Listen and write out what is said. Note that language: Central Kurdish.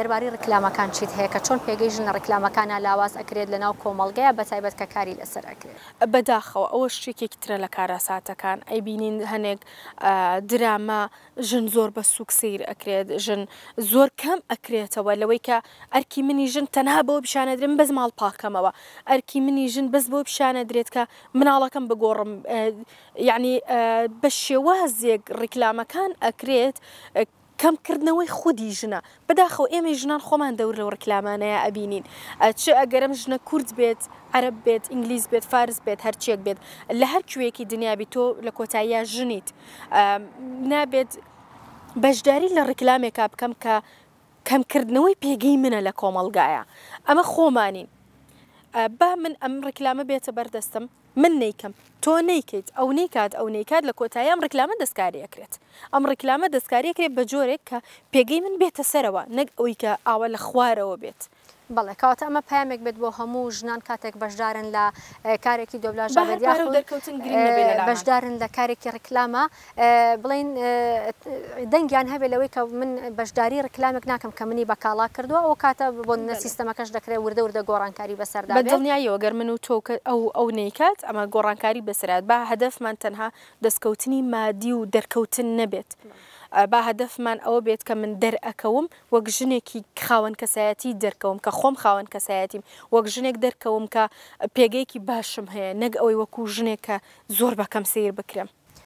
دەرباری ڕکلامەکان چیت هەیە کە چۆن پێگەیژن لە ڕکلامەکانە لاواز ئەکرێت لە ناو کۆمەلگەیە بە تایبەت کە کاری لەسەر ئەکرێت بەداخەوە ئەوە شتێکێک ترە لە کارەساتەکان ئەی بینین هەنێک درامە ژن زۆر بە سوکسیر ئەکرێت ژن زۆر کەم ئەکرێتەوە لەوەی کە ئەرکی منی ژن تەنها بۆ پیشانە درێن بەز ماڵ پاکەمەوە ئەرکی منی ژن بەس بۆ پیشانە درێت کە مناڵەکەم بگۆڕم یعنی بە شێوازێک ڕیکلامەکان ئەکرێت کەمکردنەوەی خودی ژنە بەداخەوە ئێمە ژنان خۆمان دەور لەو ڕکلامانەیە ئەبینین چ ئەگەرم ژنە کورد بێت عرب بێت ئینگلیس بێت فارس بێت هەرچێک بێت لە هەر کوێکی دنیابی تۆ لە کۆتاییە ژنیت نابێت بەشداری لە ڕکلامێکا بکەم کە کەمکردنەوەی پێگەی منە لە کۆمەلگایە ئەمە خۆمانین با من ئەم ڕکلامە بێتە بەردەستم من نیکەم تۆ نیکەیت ئەو نیکات ئەو نیکات لە کۆتایی ئەم ڕکلامە دەستکاریەکرێت ئەم ڕکلامە دەستکاریەکرێت بە جۆرێک کە پێگەی من بێتە سەرەوە نەک ئەوی کە ئاوە لە خوارەوە بێت بەڵێ کاتە ئەمە پامێک بێت بۆ هەموو ژنان کاتێک بەشدارن لە کارێکی دۆبلاژەوە بەشدارن لە کارێکی ڕکلامە بڵین دەنگیان هەبێت لەوەی کە من بەشداری ڕکلامێک ناکەم کە منی بەکاڵا کردووە ئەو کاتە بۆ سیستەمەکەش دەکرێت وردە وردە گۆڕانکاری بەسەردا دڵنیایەوە گەر من و تۆکە ئەو ئەو نیکات ئەمە گۆڕانکاری بەسرات با هەدفمان تەنها دەستکەوتنی مادی و دەرکەوتن نەبێت. با هەدفمان ئەوە بێت کە من دەرئەکەوم وەک ژنێکی خاوەن کەسایەتی دەرکەوم کە خۆم خاوەن کەسایەتیم وەک ژنێک دەرکەوم کە پێگەیکی باشم هەیە نەک ئەوەی وەکو ژنێکە زۆر بەکەم سیر بکرم.